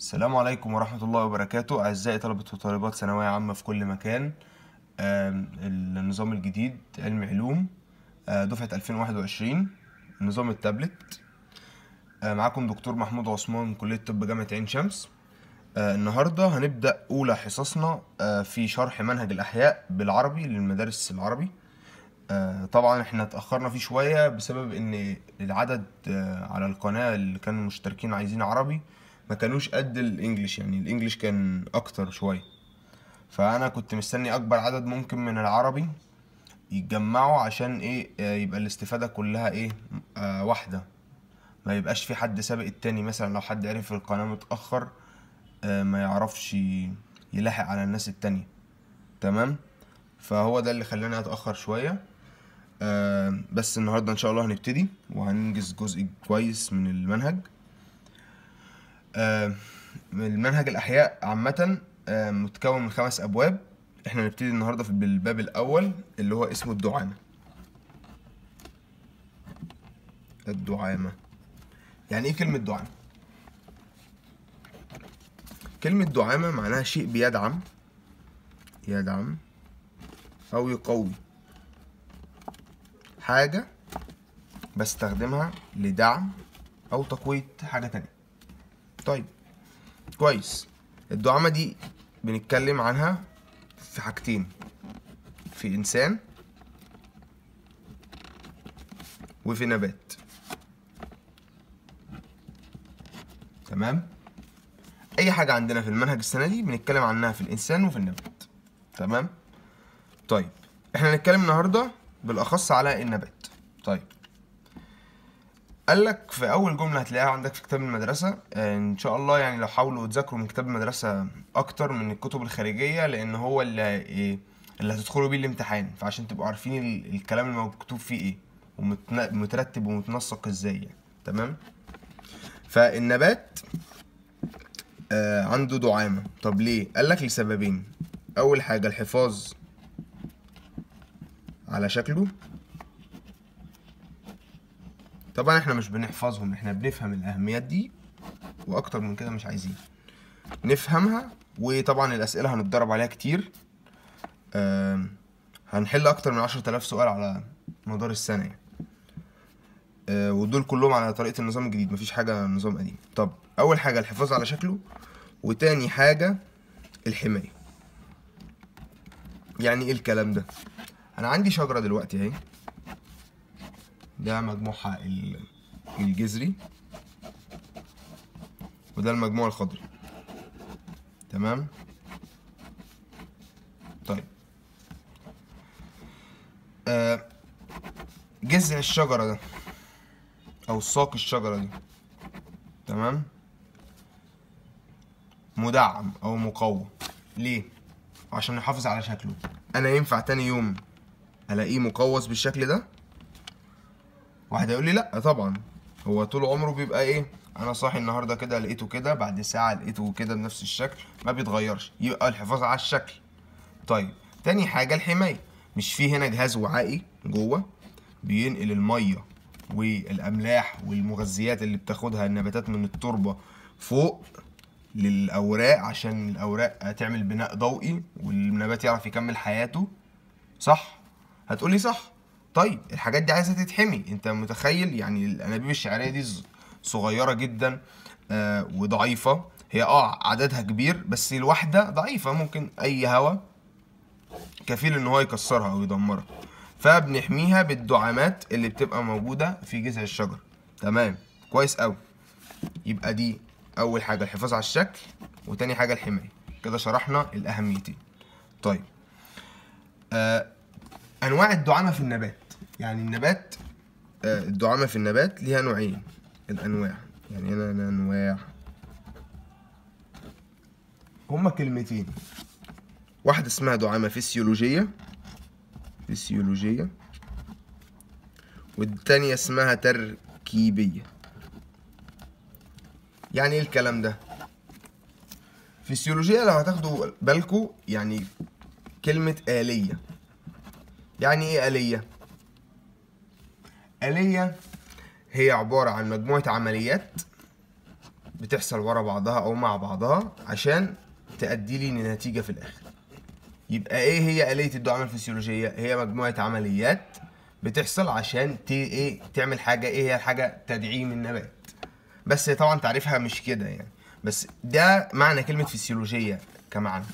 السلام عليكم ورحمة الله وبركاته أعزائي طلبة وطالبات ثانوية عامة في كل مكان النظام الجديد علم علوم آه، دفعة 2021 نظام التابلت آه، معاكم دكتور محمود عثمان من كلية طب جامعة عين شمس آه، النهاردة هنبدأ أولى حصصنا في شرح منهج الأحياء بالعربي للمدارس العربي طبعا احنا اتأخرنا فيه شوية بسبب ان العدد على القناة اللي كانوا مشتركين عايزين عربي ما كانوش قد الانجليش يعني الانجليش كان اكتر شويه فانا كنت مستني اكبر عدد ممكن من العربي يتجمعوا عشان ايه آه، يبقى الاستفاده كلها ايه آه واحده ما يبقاش في حد سابق التاني مثلا لو حد عرف القناه متاخر آه ما يعرفش يلاحق على الناس التانية تمام فهو ده اللي خلاني اتاخر شويه آه بس النهارده ان شاء الله هنبتدي وهننجز جزء كويس من المنهج آه، المنهج الأحياء عامة آه، متكون من خمس أبواب احنا هنبتدي النهاردة بالباب الأول اللي هو اسمه الدعامة الدعامة يعني ايه كلمة دعامة؟ كلمة دعامة معناها شيء بيدعم يدعم أو يقوي حاجة بستخدمها لدعم أو تقوية حاجة تانية طيب كويس الدعامه دي بنتكلم عنها في حاجتين في انسان وفي نبات تمام اي حاجه عندنا في المنهج السنه دي بنتكلم عنها في الانسان وفي النبات تمام طيب احنا هنتكلم النهارده بالاخص على النبات طيب قال لك في اول جمله هتلاقيها عندك في كتاب المدرسه آه، ان شاء الله يعني لو حاولوا تذاكروا من كتاب المدرسه اكتر من الكتب الخارجيه لان هو اللي إيه اللي هتدخلوا بيه الامتحان فعشان تبقوا عارفين الكلام المكتوب فيه ايه ومترتب ومتنسق ازاي يعني تمام فالنبات آه عنده دعامه طب ليه قال لك لسببين اول حاجه الحفاظ على شكله طبعا احنا مش بنحفظهم احنا بنفهم الاهميات دي واكتر من كده مش عايزين نفهمها وطبعا الاسئله هنتدرب عليها كتير أه هنحل اكتر من 10000 سؤال على مدار السنه يعني أه ودول كلهم على طريقه النظام الجديد مفيش حاجه نظام قديم طب اول حاجه الحفاظ على شكله وتاني حاجه الحمايه يعني ايه الكلام ده انا عندي شجره دلوقتي اهي ده مجموعها الجذري وده المجموع الخضري تمام طيب آه جذع الشجرة ده أو ساق الشجرة دي تمام مدعم أو مقوم ليه؟ عشان نحافظ على شكله أنا ينفع تاني يوم ألاقيه مقوس بالشكل ده واحد هيقول لي لا طبعا هو طول عمره بيبقى ايه انا صاحي النهارده كده لقيته كده بعد ساعه لقيته كده بنفس الشكل ما بيتغيرش يبقى الحفاظ على الشكل طيب تاني حاجه الحمايه مش في هنا جهاز وعائي جوه بينقل الميه والاملاح والمغذيات اللي بتاخدها النباتات من التربه فوق للاوراق عشان الاوراق تعمل بناء ضوئي والنبات يعرف يكمل حياته صح هتقولي صح طيب الحاجات دي عايزه تتحمي انت متخيل يعني الانابيب الشعريه دي صغيره جدا آه وضعيفه هي اه عددها كبير بس الواحده ضعيفه ممكن اي هوا كفيل ان هو يكسرها او يدمرها فبنحميها بالدعامات اللي بتبقى موجوده في جذع الشجر تمام كويس قوي يبقى دي اول حاجه الحفاظ على الشكل وتاني حاجه الحمايه كده شرحنا الاهميتين طيب آه انواع الدعامه في النبات يعني النبات آه، الدعامة في النبات ليها نوعين الأنواع يعني هنا الأنواع هما كلمتين واحدة اسمها دعامة فسيولوجية فسيولوجية والتانية اسمها تركيبية يعني ايه الكلام ده؟ فسيولوجية لو هتاخدوا بالكوا يعني كلمة آلية يعني ايه آلية؟ آلية هي عبارة عن مجموعة عمليات بتحصل ورا بعضها أو مع بعضها عشان تأدي لي نتيجة في الآخر يبقى إيه هي آلية الدعامة الفسيولوجية؟ هي مجموعة عمليات بتحصل عشان ت... إيه تعمل حاجة إيه هي الحاجة تدعيم النبات بس طبعا تعريفها مش كده يعني بس ده معنى كلمة فسيولوجية كمعنى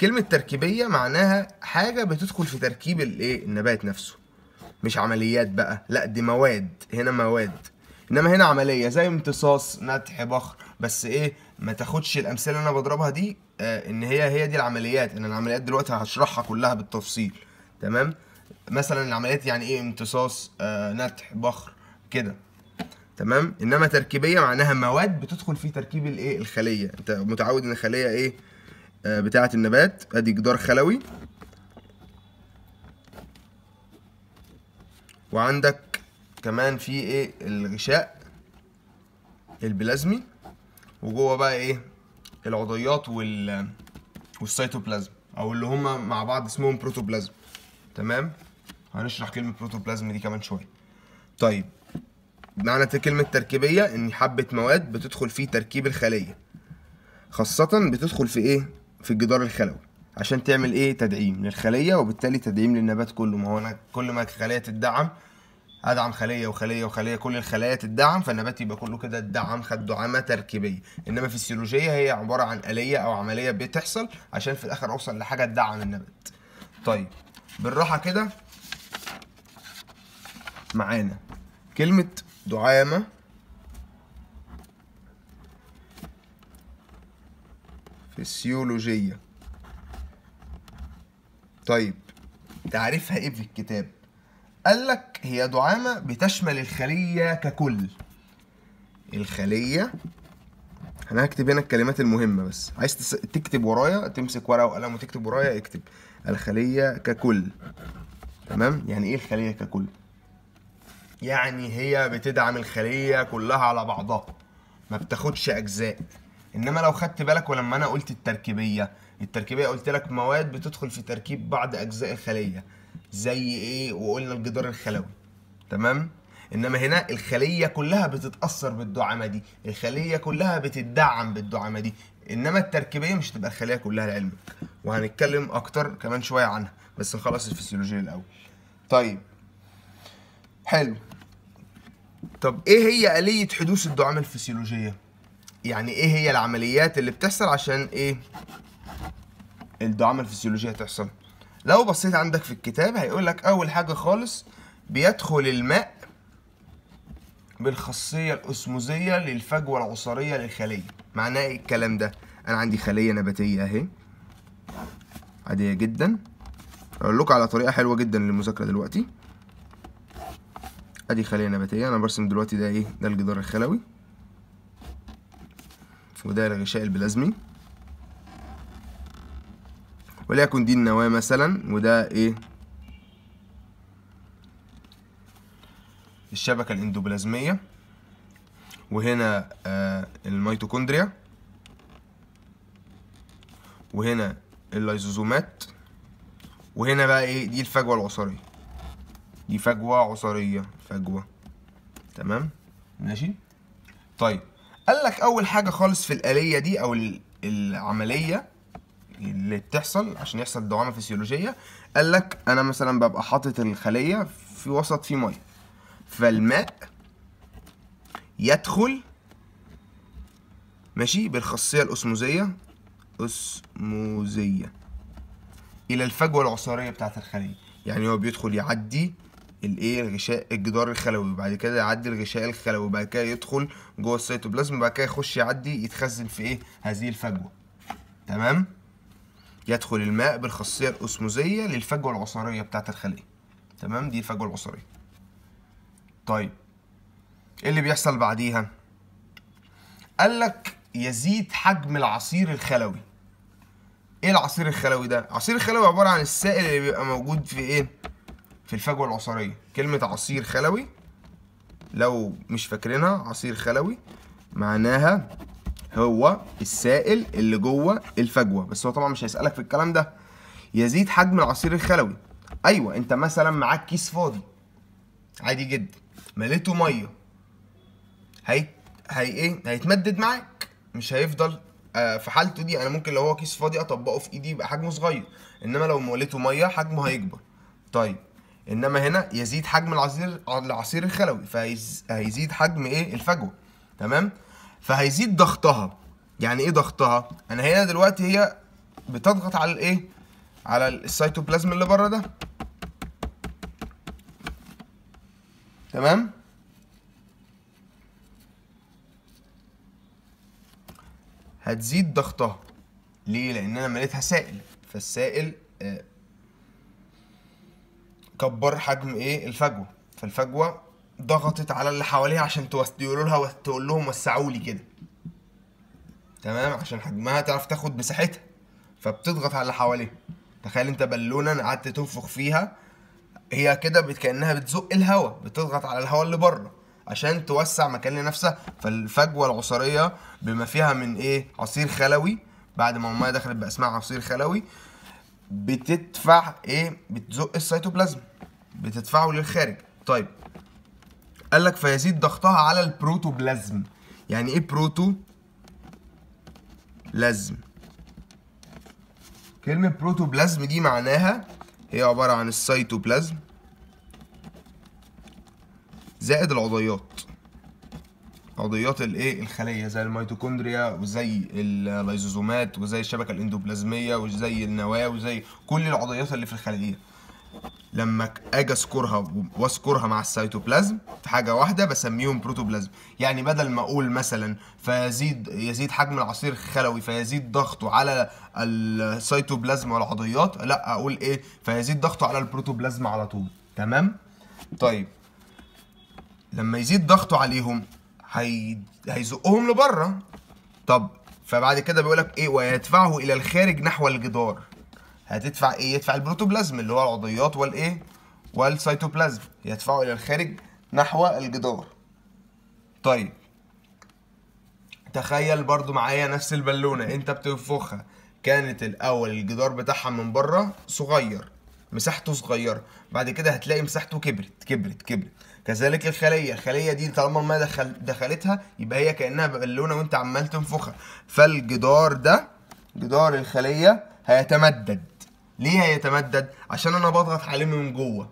كلمة تركيبية معناها حاجة بتدخل في تركيب الايه النبات نفسه مش عمليات بقى لا دي مواد هنا مواد انما هنا عمليه زي امتصاص نتح بخر بس ايه ما تاخدش الامثله اللي انا بضربها دي آه ان هي هي دي العمليات ان العمليات دلوقتي هشرحها كلها بالتفصيل تمام مثلا العمليات يعني ايه امتصاص آه نتح بخر كده تمام انما تركيبيه معناها مواد بتدخل في تركيب الايه الخليه انت متعود ان الخليه ايه آه بتاعه النبات ادي جدار خلوي وعندك كمان في ايه الغشاء البلازمي وجوه بقى ايه العضيات وال والسيتوبلازم او اللي هما مع بعض اسمهم بروتوبلازم تمام هنشرح كلمه بروتوبلازم دي كمان شويه طيب معنى كلمه تركيبيه ان حبه مواد بتدخل في تركيب الخليه خاصه بتدخل في ايه في الجدار الخلوي عشان تعمل ايه تدعيم للخليه وبالتالي تدعيم للنبات كله ما هو انا كل ما الخليه تدعم ادعم خليه وخليه وخليه كل الخلايا تدعم فالنبات يبقى كله كده اتدعم خد دعامه تركيبيه انما في السيولوجيه هي عباره عن اليه او عمليه بتحصل عشان في الاخر اوصل لحاجه تدعم النبات طيب بالراحه كده معانا كلمه دعامه في السيولوجيه طيب تعريفها ايه في الكتاب قال لك هي دعامة بتشمل الخلية ككل الخلية انا هكتب هنا الكلمات المهمة بس عايز تس... تكتب ورايا تمسك ورقة وقلم وتكتب ورايا اكتب الخلية ككل تمام يعني ايه الخلية ككل يعني هي بتدعم الخلية كلها على بعضها ما بتاخدش اجزاء انما لو خدت بالك ولما انا قلت التركيبية التركيبيه قلت لك مواد بتدخل في تركيب بعض اجزاء الخليه زي ايه وقلنا الجدار الخلوي تمام انما هنا الخليه كلها بتتاثر بالدعامه دي الخليه كلها بتدعم بالدعامه دي انما التركيبيه مش تبقى الخليه كلها لعلمك وهنتكلم اكتر كمان شويه عنها بس نخلص الفسيولوجيا الاول طيب حلو طب ايه هي آلية حدوث الدعامة الفسيولوجية؟ يعني ايه هي العمليات اللي بتحصل عشان ايه الدعامه الفسيولوجيه هتحصل لو بصيت عندك في الكتاب هيقول لك اول حاجه خالص بيدخل الماء بالخاصيه الاسموزيه للفجوه العصاريه للخليه معناه ايه الكلام ده انا عندي خليه نباتيه اهي عاديه جدا اقول لكم على طريقه حلوه جدا للمذاكره دلوقتي ادي خليه نباتيه انا برسم دلوقتي ده ايه ده الجدار الخلوي وده الغشاء البلازمي وليكن دي النواة مثلا وده ايه الشبكة الاندوبلازمية وهنا آه، الميتوكوندريا وهنا اللايزوزومات وهنا بقى ايه دي الفجوة العصريه دي فجوة عصريه فجوة تمام ماشي طيب قال لك اول حاجة خالص في الآلية دي او العملية اللي بتحصل عشان يحصل دوامه فسيولوجيه قال لك انا مثلا ببقى حاطط الخليه في وسط فيه ميه فالماء يدخل ماشي بالخاصيه الاسموزيه اسموزيه الى الفجوه العصاريه بتاعه الخليه يعني هو بيدخل يعدي الايه الغشاء الجدار الخلوي وبعد كده يعدي الغشاء الخلوي وبعد كده يدخل جوه السيتوبلازم وبعد كده يخش يعدي يتخزن في ايه هذه الفجوه تمام يدخل الماء بالخاصية الأسموزية للفجوة العصارية بتاعة الخلية تمام دي الفجوة العصارية طيب ايه اللي بيحصل بعديها قال لك يزيد حجم العصير الخلوي ايه العصير الخلوي ده العصير الخلوي عبارة عن السائل اللي بيبقى موجود في ايه في الفجوة العصارية كلمة عصير خلوي لو مش فاكرينها عصير خلوي معناها هو السائل اللي جوه الفجوه بس هو طبعا مش هيسالك في الكلام ده يزيد حجم العصير الخلوي ايوه انت مثلا معاك كيس فاضي عادي جدا مليته ميه هي هي ايه هيتمدد معاك مش هيفضل آه في حالته دي انا ممكن لو هو كيس فاضي اطبقه في ايدي يبقى حجمه صغير انما لو مليته ميه حجمه هيكبر طيب انما هنا يزيد حجم العصير العصير الخلوي فهيزيد حجم ايه الفجوه تمام فهيزيد ضغطها يعني ايه ضغطها انا يعني هنا دلوقتي هي بتضغط على الايه على السيتوبلازم اللي بره ده تمام هتزيد ضغطها ليه لان انا مليتها سائل فالسائل آه كبر حجم ايه الفجوه فالفجوه ضغطت على اللي حواليها عشان يقولوا لها تقول لهم وسعوا لي كده تمام عشان حجمها تعرف تاخد مساحتها فبتضغط على اللي حواليها تخيل انت بالونه قعدت تنفخ فيها هي كده كانها بتزق الهواء بتضغط على الهواء اللي بره عشان توسع مكان لنفسها فالفجوه العصريه بما فيها من ايه عصير خلوي بعد ما الميه دخلت بقى اسمها عصير خلوي بتدفع ايه بتزق السيتوبلازم بتدفعه للخارج طيب قال لك فيزيد ضغطها على البروتوبلازم يعني ايه بروتو لازم كلمة بروتوبلازم دي معناها هي عبارة عن السيتوبلازم زائد العضيات عضيات الايه الخليه زي الميتوكوندريا وزي اللايزوزومات وزي الشبكه الاندوبلازميه وزي النواه وزي كل العضيات اللي في الخليه لما اجي اذكرها واذكرها مع السيتوبلازم في حاجه واحده بسميهم بروتوبلازم يعني بدل ما اقول مثلا فيزيد يزيد حجم العصير الخلوي فيزيد ضغطه على السيتوبلازم والعضيات لا اقول ايه فيزيد ضغطه على البروتوبلازم على طول تمام طيب لما يزيد ضغطه عليهم هي... هيزقهم لبره طب فبعد كده بيقول لك ايه ويدفعه الى الخارج نحو الجدار هتدفع ايه يدفع البروتوبلازم اللي هو العضيات والايه والسيتوبلازم يدفعه الى الخارج نحو الجدار طيب تخيل برضو معايا نفس البالونة انت بتنفخها كانت الاول الجدار بتاعها من بره صغير مساحته صغيره بعد كده هتلاقي مساحته كبرت كبرت كبرت كذلك الخليه الخليه دي طالما ما دخل دخلتها يبقى هي كانها بالونه وانت عمال تنفخها فالجدار ده جدار الخليه هيتمدد ليه هيتمدد عشان انا بضغط عليه من جوه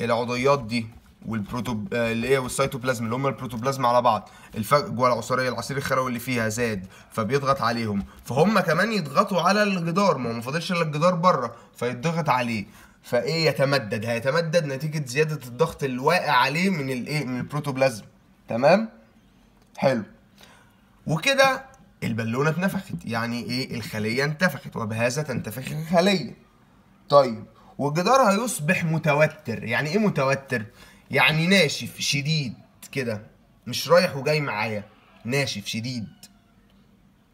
العضيات دي والبروتو آه، اللي هي والسيتوبلازم اللي هم البروتوبلازم على بعض الفجوه العصاريه العصير الخلوي اللي فيها زاد فبيضغط عليهم فهم كمان يضغطوا على الجدار ما هو ما فاضلش الا الجدار بره فيضغط عليه فايه يتمدد هيتمدد نتيجه زياده الضغط الواقع عليه من الايه من البروتوبلازم تمام حلو وكده البالونه اتنفخت يعني ايه الخليه انتفخت وبهذا تنتفخ الخليه طيب وجدارها يصبح متوتر يعني ايه متوتر يعني ناشف شديد كده مش رايح وجاي معايا ناشف شديد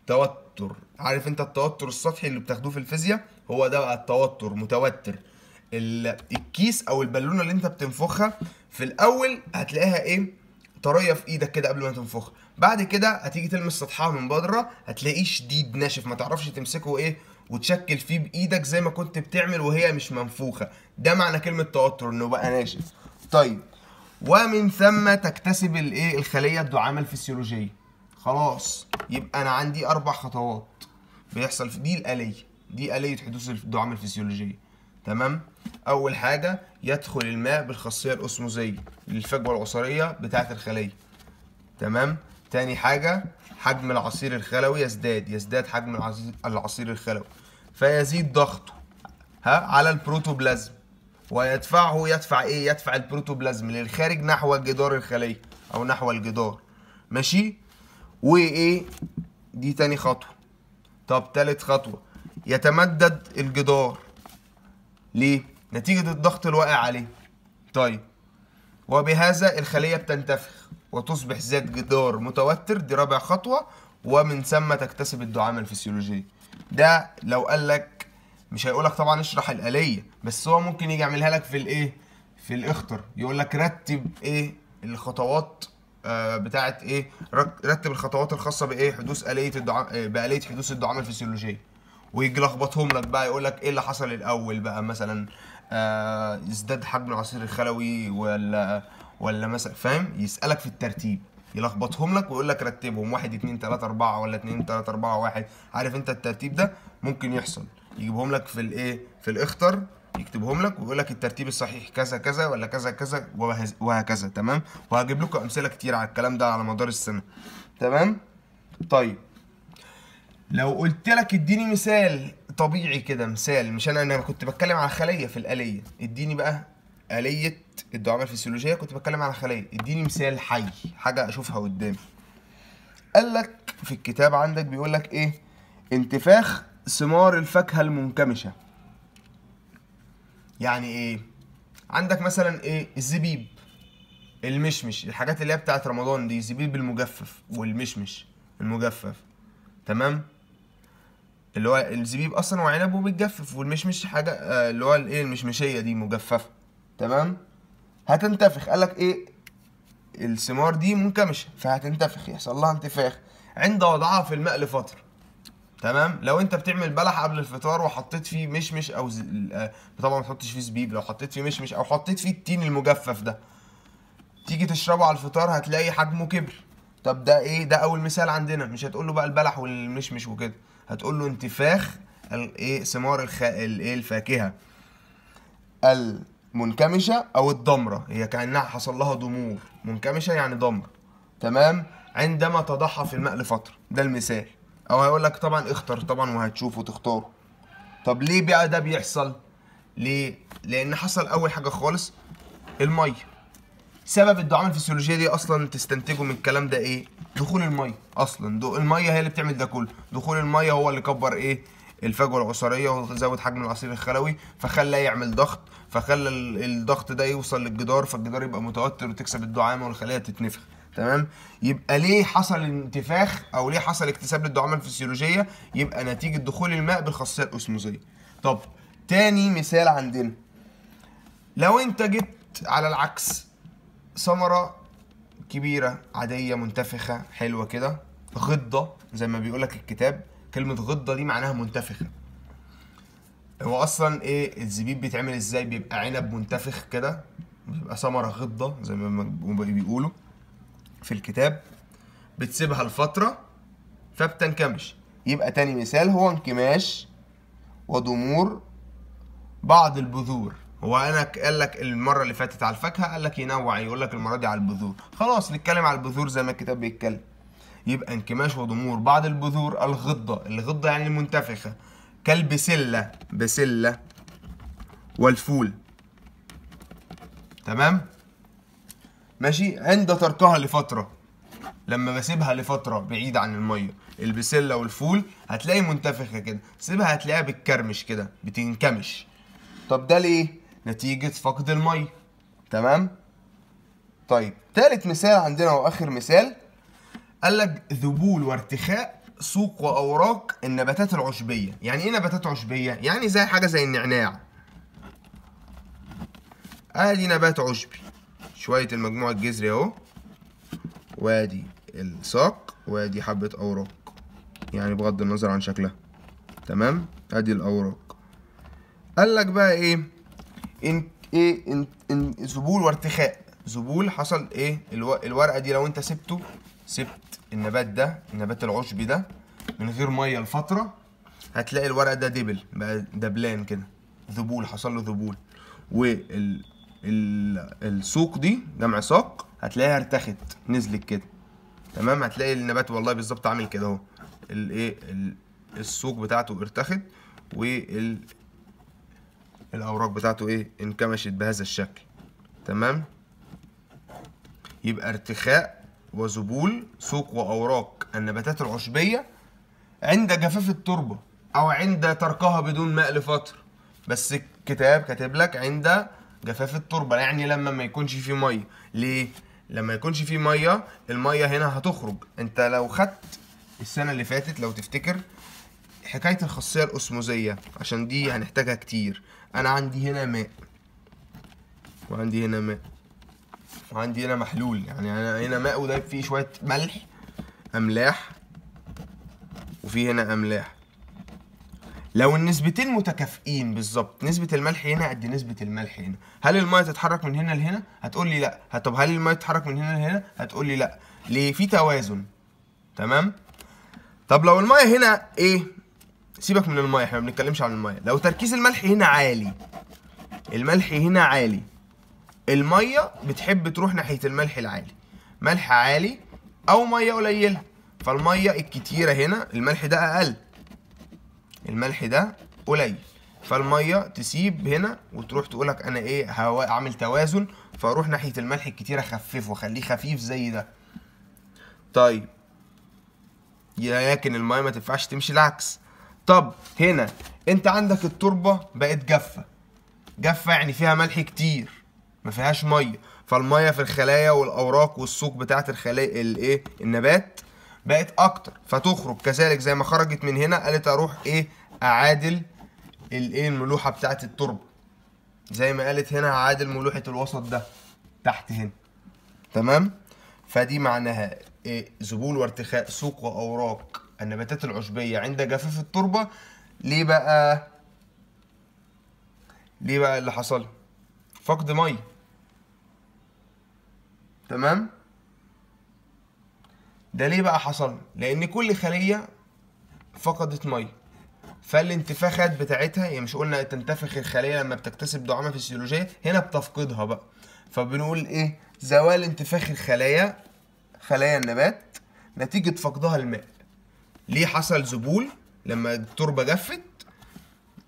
توتر عارف انت التوتر السطحي اللي بتاخدوه في الفيزياء هو ده بقى التوتر متوتر الكيس او البالونه اللي انت بتنفخها في الاول هتلاقيها ايه طريه في ايدك كده قبل ما تنفخها بعد كده هتيجي تلمس سطحها من بره هتلاقيه شديد ناشف ما تعرفش تمسكه ايه وتشكل فيه بايدك زي ما كنت بتعمل وهي مش منفوخه ده معنى كلمه توتر انه بقى ناشف طيب ومن ثم تكتسب الايه الخليه الدعامه الفسيولوجيه خلاص يبقى انا عندي اربع خطوات بيحصل في دي الاليه دي اليه حدوث الدعامه الفسيولوجيه تمام اول حاجه يدخل الماء بالخاصيه الاسموزيه للفجوه العصريه بتاعه الخليه تمام تاني حاجه حجم العصير الخلوي يزداد يزداد حجم العصير الخلوي فيزيد ضغطه ها على البروتوبلازم ويدفعه يدفع ايه يدفع البروتوبلازم للخارج نحو جدار الخليه او نحو الجدار ماشي وايه دي تاني خطوه طب تالت خطوه يتمدد الجدار ليه؟ نتيجة الضغط الواقع عليه طيب وبهذا الخلية بتنتفخ وتصبح ذات جدار متوتر دي رابع خطوة ومن ثم تكتسب الدعامة الفسيولوجية ده لو قال لك مش هيقول لك طبعا اشرح الآلية بس هو ممكن يجي يعملها لك في الايه في الاخطر يقول لك رتب ايه الخطوات آه، بتاعت ايه رتب الخطوات الخاصة بايه حدوث آلية الدعامة آه، بآلية حدوث الدعامة الفسيولوجية ويجي لخبطهم لك بقى يقول لك ايه اللي حصل الاول بقى مثلا آه ازداد حجم العصير الخلوي ولا ولا مثلا فاهم يسالك في الترتيب يلخبطهم لك ويقول لك رتبهم 1 2 3 4 ولا 2 3 4 1 عارف انت الترتيب ده ممكن يحصل يجيبهم لك في الايه في الاختر يكتبهم لك ويقول لك الترتيب الصحيح كذا كذا ولا كذا كذا وهكذا تمام وهجيب لكم امثله كتير على الكلام ده على مدار السنه تمام طيب لو قلت لك اديني مثال طبيعي كده مثال مش انا انا كنت بتكلم على خليه في الاليه اديني بقى اليه الدعامه الفسيولوجيه كنت بتكلم على خليه اديني مثال حي حاجه اشوفها قدامي قال لك في الكتاب عندك بيقول لك ايه انتفاخ ثمار الفاكهه المنكمشه يعني ايه عندك مثلا ايه الزبيب المشمش الحاجات اللي هي بتاعت رمضان دي الزبيب المجفف والمشمش المجفف تمام اللي هو الزبيب اصلا وعنبه بيتجفف والمشمش حاجه آه، اللي هو الايه المشمشيه دي مجففه تمام هتنتفخ قالك ايه الثمار دي منكمشه فهتنتفخ يحصل لها انتفاخ عند وضعها في الماء لفتره تمام لو انت بتعمل بلح قبل الفطار وحطيت فيه مشمش او ز... آه، طبعا ما تحطش فيه زبيب لو حطيت فيه مشمش او حطيت فيه التين المجفف ده تيجي تشربه على الفطار هتلاقي حجمه كبر طب ده ايه ده اول مثال عندنا مش هتقول له بقى البلح والمشمش وكده هتقول له انتفاخ الايه ثمار الخ... الايه الفاكهه المنكمشه او الضمره هي كانها حصل لها ضمور منكمشه يعني ضمر تمام عندما تضحى في الماء لفتره ده المثال او هيقول لك طبعا اختر طبعا وهتشوفه وتختار طب ليه بقى ده بيحصل ليه لان حصل اول حاجه خالص الميه سبب الدعامه الفسيولوجيه دي اصلا تستنتجوا من الكلام ده ايه دخول الميه اصلا دو الميه هي اللي بتعمل ده كله دخول الميه هو اللي كبر ايه الفجوه العصريه وزود حجم العصير الخلوي فخلى يعمل ضغط فخلى الضغط ده يوصل للجدار فالجدار يبقى متوتر وتكسب الدعامه والخليه تتنفخ تمام يبقى ليه حصل انتفاخ او ليه حصل اكتساب للدعامه الفسيولوجيه يبقى نتيجه دخول الماء بالخاصيه الاوسموزيه طب تاني مثال عندنا لو انت جبت على العكس ثمرة كبيرة عادية منتفخة حلوة كده غضة زي ما بيقولك الكتاب كلمة غضة دي معناها منتفخة هو أصلا إيه الزبيب بيتعمل إزاي بيبقى عنب منتفخ كده بيبقى ثمرة غضة زي ما بيقولوا في الكتاب بتسيبها لفترة فبتنكمش يبقى تاني مثال هو انكماش وضمور بعض البذور هو انا قال لك المره اللي فاتت على الفاكهه قال لك ينوع يقول لك المره دي على البذور خلاص نتكلم على البذور زي ما الكتاب بيتكلم يبقى انكماش وضمور بعض البذور الغضه الغضه يعني المنتفخه كالبسله بسله والفول تمام ماشي عند تركها لفتره لما بسيبها لفتره بعيد عن الميه البسله والفول هتلاقي منتفخه كده سيبها هتلاقيها بتكرمش كده بتنكمش طب ده ليه نتيجه فقد الميه تمام طيب تالت مثال عندنا واخر مثال قال لك ذبول وارتخاء سوق واوراق النباتات العشبيه يعني ايه نباتات عشبيه يعني زي حاجه زي النعناع ادي نبات عشبي شويه المجموع الجذري اهو وادي الساق وادي حبه اوراق يعني بغض النظر عن شكلها تمام ادي الاوراق قال لك بقى ايه ان ايه ان ان ذبول وارتخاء ذبول حصل ايه الورقه دي لو انت سبته سبت النبات ده النبات العشبي ده من غير ميه لفتره هتلاقي الورقه ده دبل بقى دبلان كده ذبول حصل له ذبول وال السوق دي جمع ساق هتلاقيها ارتخت نزلت كده تمام هتلاقي النبات والله بالظبط عامل كده اهو الايه السوق بتاعته ارتخت وال الأوراق بتاعته إيه انكمشت بهذا الشكل تمام يبقى ارتخاء وذبول سوق وأوراق النباتات العشبية عند جفاف التربة أو عند تركها بدون ماء لفترة بس الكتاب كاتب لك عند جفاف التربة يعني لما ما يكونش فيه مية ليه؟ لما يكونش فيه مية المية هنا هتخرج انت لو خدت السنة اللي فاتت لو تفتكر حكاية الخاصية الأسموزية عشان دي هنحتاجها كتير أنا عندي هنا ماء وعندي هنا ماء وعندي هنا محلول يعني أنا هنا ماء وده فيه شوية ملح أملاح وفي هنا أملاح لو النسبتين متكافئين بالظبط نسبة الملح هنا قد نسبة الملح هنا هل المية تتحرك من هنا لهنا هتقول لي لا طب هل المية تتحرك من هنا لهنا هتقول لي لا ليه في توازن تمام طب لو المية هنا ايه سيبك من الميه احنا ما بنتكلمش عن الميه لو تركيز الملح هنا عالي الملح هنا عالي الميه بتحب تروح ناحيه الملح العالي ملح عالي او ميه قليله فالميه الكتيره هنا الملح ده اقل الملح ده قليل فالميه تسيب هنا وتروح تقولك انا ايه هعمل توازن فاروح ناحيه الملح الكتيره اخففه واخليه خفيف زي ده طيب لكن الميه ما تنفعش تمشي العكس طب هنا انت عندك التربه بقت جافه جافه يعني فيها ملح كتير ما فيهاش ميه فالميه في الخلايا والاوراق والسوق بتاعه الخلايا الايه النبات بقت اكتر فتخرج كذلك زي ما خرجت من هنا قالت اروح ايه اعادل الايه الملوحه بتاعه التربه زي ما قالت هنا هعادل ملوحه الوسط ده تحت هنا تمام فدي معناها إيه ذبول وارتخاء سوق واوراق النباتات العشبية عند جفاف التربة ليه بقى ليه بقى اللي حصل فقد مية تمام ده ليه بقى حصل لان كل خلية فقدت مية فالانتفاخات بتاعتها يعني مش قلنا تنتفخ الخلية لما بتكتسب دعامة فسيولوجية هنا بتفقدها بقى فبنقول ايه زوال انتفاخ الخلايا خلايا النبات نتيجة فقدها الماء ليه حصل ذبول لما التربه جفت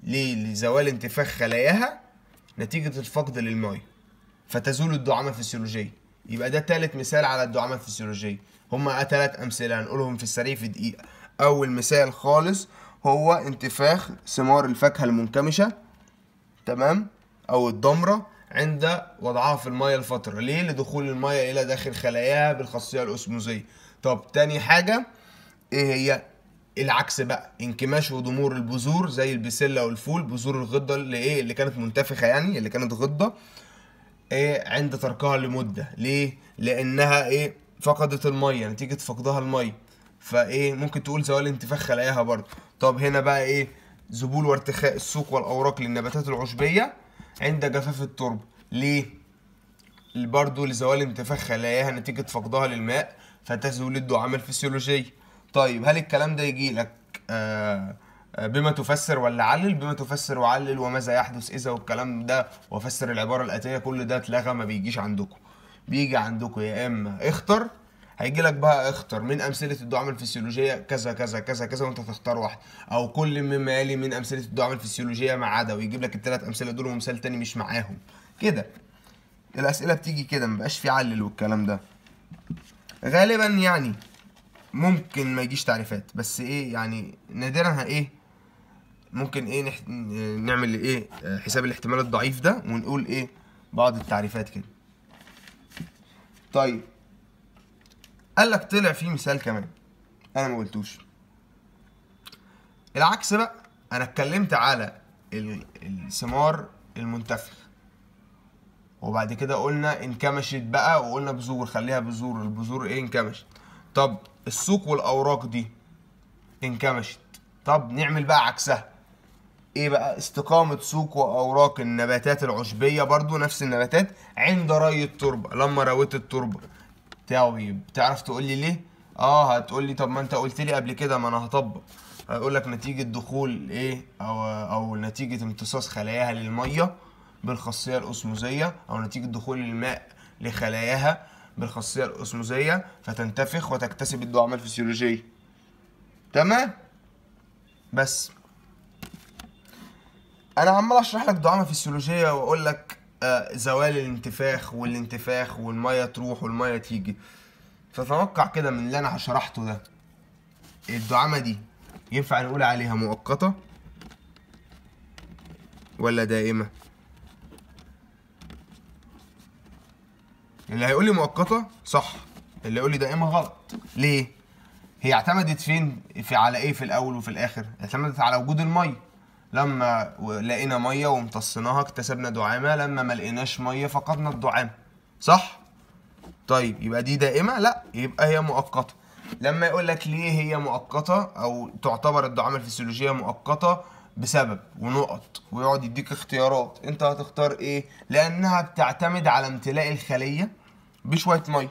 ليه لزوال انتفاخ خلاياها نتيجه الفقد للميه فتزول الدعامه الفسيولوجيه يبقى ده تالت مثال على الدعامه الفسيولوجيه هما تلات امثله هنقولهم في السريع في دقيقه اول مثال خالص هو انتفاخ ثمار الفاكهه المنكمشه تمام او الضمره عند وضعها في الميه لفتره ليه لدخول الميه الى داخل خلاياها بالخاصيه الاسموزيه طب تاني حاجه ايه هي العكس بقى انكماش وضمور البذور زي البسله والفول بذور الغده اللي ايه اللي كانت منتفخه يعني اللي كانت غده ايه عند تركها لمده ليه لانها ايه فقدت الميه نتيجه يعني فقدها الميه فايه ممكن تقول زوال انتفاخ خلاياها برضه طب هنا بقى ايه ذبول وارتخاء السوق والاوراق للنباتات العشبيه عند جفاف التربه ليه برضه لزوال انتفاخ خلاياها نتيجه فقدها للماء فتزول الدعامه الفسيولوجيه طيب هل الكلام ده يجي لك آه، آه، بما تفسر ولا علل بما تفسر وعلل وماذا يحدث اذا والكلام ده وفسر العباره الاتيه كل ده اتلغى ما بيجيش عندكم بيجي عندكم يا اما اختر هيجي لك بقى اختر من امثله الدعم الفسيولوجيه كذا كذا كذا كذا وانت تختار واحده او كل مما يلي من امثله الدعم الفسيولوجيه ما عدا ويجيب لك الثلاث امثله دول ومثال تاني مش معاهم كده الاسئله بتيجي كده ما بقاش في علل والكلام ده غالبا يعني ممكن ما يجيش تعريفات بس ايه يعني نادرا ايه ممكن ايه نح... نعمل ايه حساب الاحتمال الضعيف ده ونقول ايه بعض التعريفات كده طيب قال لك طلع فيه مثال كمان انا ما قلتوش العكس بقى انا اتكلمت على الثمار المنتفخ وبعد كده قلنا انكمشت بقى وقلنا بذور خليها بذور البذور ايه انكمشت طب السوق والاوراق دي انكمشت طب نعمل بقى عكسها ايه بقى استقامة سوق واوراق النباتات العشبية برضو نفس النباتات عند ري التربة لما رويت التربة طيب تعرف تقول لي ليه اه هتقول لي طب ما انت قلت لي قبل كده ما انا هطبق هيقول لك نتيجة دخول ايه او او نتيجة امتصاص خلاياها للمية بالخاصية الاسموزية او نتيجة دخول الماء لخلاياها بالخاصيه الاسموزيه فتنتفخ وتكتسب الدعامه الفسيولوجيه تمام بس انا عمال اشرح لك دعامه فسيولوجيه واقول لك آه، زوال الانتفاخ والانتفاخ والميه تروح والميه تيجي فتوقع كده من اللي انا شرحته ده الدعامه دي ينفع نقول عليها مؤقته ولا دائمه اللي هيقول لي مؤقته صح اللي يقول لي دائمه غلط ليه هي اعتمدت فين في على ايه في الاول وفي الاخر اعتمدت على وجود الميه لما لقينا ميه وامتصيناها اكتسبنا دعامه لما ما لقيناش ميه فقدنا الدعامه صح طيب يبقى دي دائمه لا يبقى هي مؤقته لما يقول لك ليه هي مؤقته او تعتبر الدعامه الفسيولوجيه مؤقته بسبب ونقط ويقعد يديك اختيارات انت هتختار ايه لانها بتعتمد على امتلاء الخليه بشويه ميه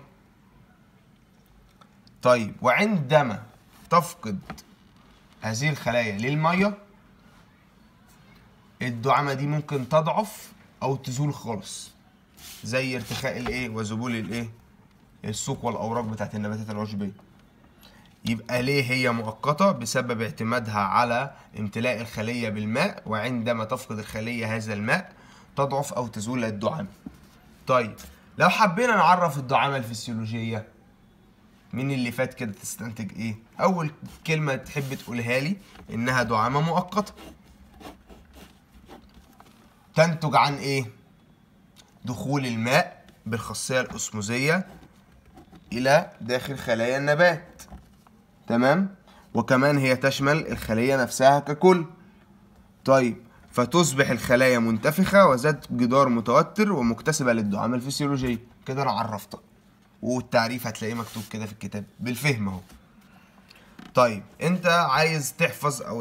طيب وعندما تفقد هذه الخلايا للميه الدعامه دي ممكن تضعف او تزول خالص زي ارتخاء الايه وذبول الايه السوق والاوراق بتاعت النباتات العشبيه يبقى ليه هي مؤقتة بسبب اعتمادها على امتلاء الخلية بالماء وعندما تفقد الخلية هذا الماء تضعف أو تزول الدعامة طيب لو حبينا نعرف الدعامة الفسيولوجية من اللي فات كده تستنتج ايه اول كلمة تحب تقولها لي انها دعامة مؤقتة تنتج عن ايه دخول الماء بالخاصية الاسموزية الى داخل خلايا النبات تمام وكمان هي تشمل الخلية نفسها ككل طيب فتصبح الخلايا منتفخة وذات جدار متوتر ومكتسبة للدعامة الفسيولوجية كده أنا عرفتك والتعريف هتلاقيه مكتوب كده في الكتاب بالفهم اهو طيب انت عايز تحفظ او